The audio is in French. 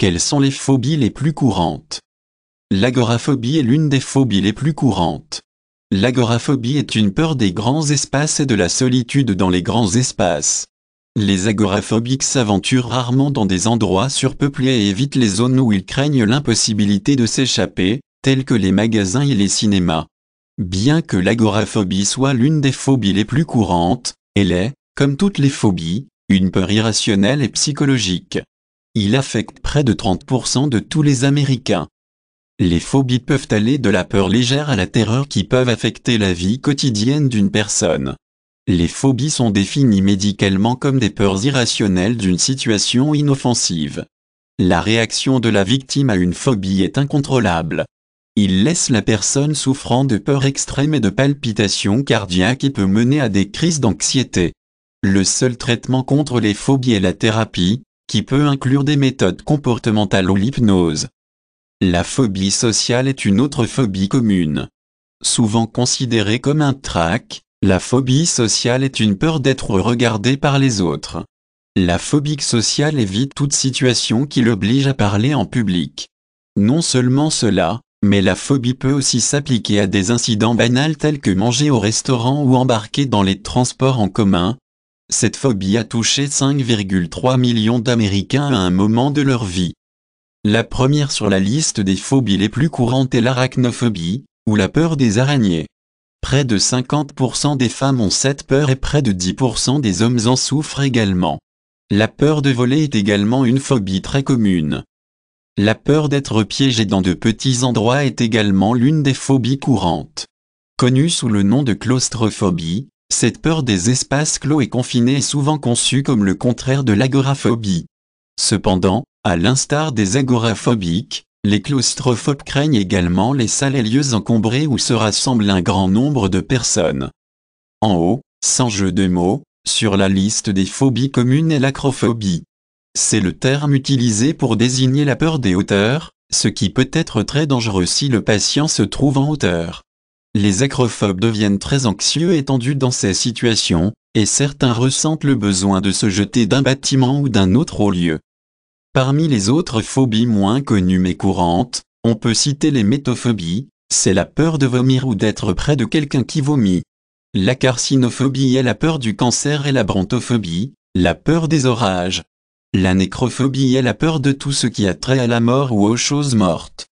Quelles sont les phobies les plus courantes L'agoraphobie est l'une des phobies les plus courantes. L'agoraphobie est une peur des grands espaces et de la solitude dans les grands espaces. Les agoraphobiques s'aventurent rarement dans des endroits surpeuplés et évitent les zones où ils craignent l'impossibilité de s'échapper, tels que les magasins et les cinémas. Bien que l'agoraphobie soit l'une des phobies les plus courantes, elle est, comme toutes les phobies, une peur irrationnelle et psychologique. Il affecte près de 30% de tous les Américains. Les phobies peuvent aller de la peur légère à la terreur qui peuvent affecter la vie quotidienne d'une personne. Les phobies sont définies médicalement comme des peurs irrationnelles d'une situation inoffensive. La réaction de la victime à une phobie est incontrôlable. Il laisse la personne souffrant de peurs extrêmes et de palpitations cardiaques et peut mener à des crises d'anxiété. Le seul traitement contre les phobies est la thérapie, qui peut inclure des méthodes comportementales ou l'hypnose. La phobie sociale est une autre phobie commune. Souvent considérée comme un trac, la phobie sociale est une peur d'être regardée par les autres. La phobie sociale évite toute situation qui l'oblige à parler en public. Non seulement cela, mais la phobie peut aussi s'appliquer à des incidents banals tels que manger au restaurant ou embarquer dans les transports en commun, cette phobie a touché 5,3 millions d'Américains à un moment de leur vie. La première sur la liste des phobies les plus courantes est l'arachnophobie, ou la peur des araignées. Près de 50% des femmes ont cette peur et près de 10% des hommes en souffrent également. La peur de voler est également une phobie très commune. La peur d'être piégé dans de petits endroits est également l'une des phobies courantes. Connue sous le nom de claustrophobie, cette peur des espaces clos et confinés est souvent conçue comme le contraire de l'agoraphobie. Cependant, à l'instar des agoraphobiques, les claustrophobes craignent également les salles et lieux encombrés où se rassemble un grand nombre de personnes. En haut, sans jeu de mots, sur la liste des phobies communes est l'acrophobie. C'est le terme utilisé pour désigner la peur des hauteurs, ce qui peut être très dangereux si le patient se trouve en hauteur les acrophobes deviennent très anxieux et tendus dans ces situations, et certains ressentent le besoin de se jeter d'un bâtiment ou d'un autre au lieu. Parmi les autres phobies moins connues mais courantes, on peut citer les métophobies, c'est la peur de vomir ou d'être près de quelqu'un qui vomit. La carcinophobie est la peur du cancer et la brontophobie, la peur des orages. La nécrophobie est la peur de tout ce qui a trait à la mort ou aux choses mortes.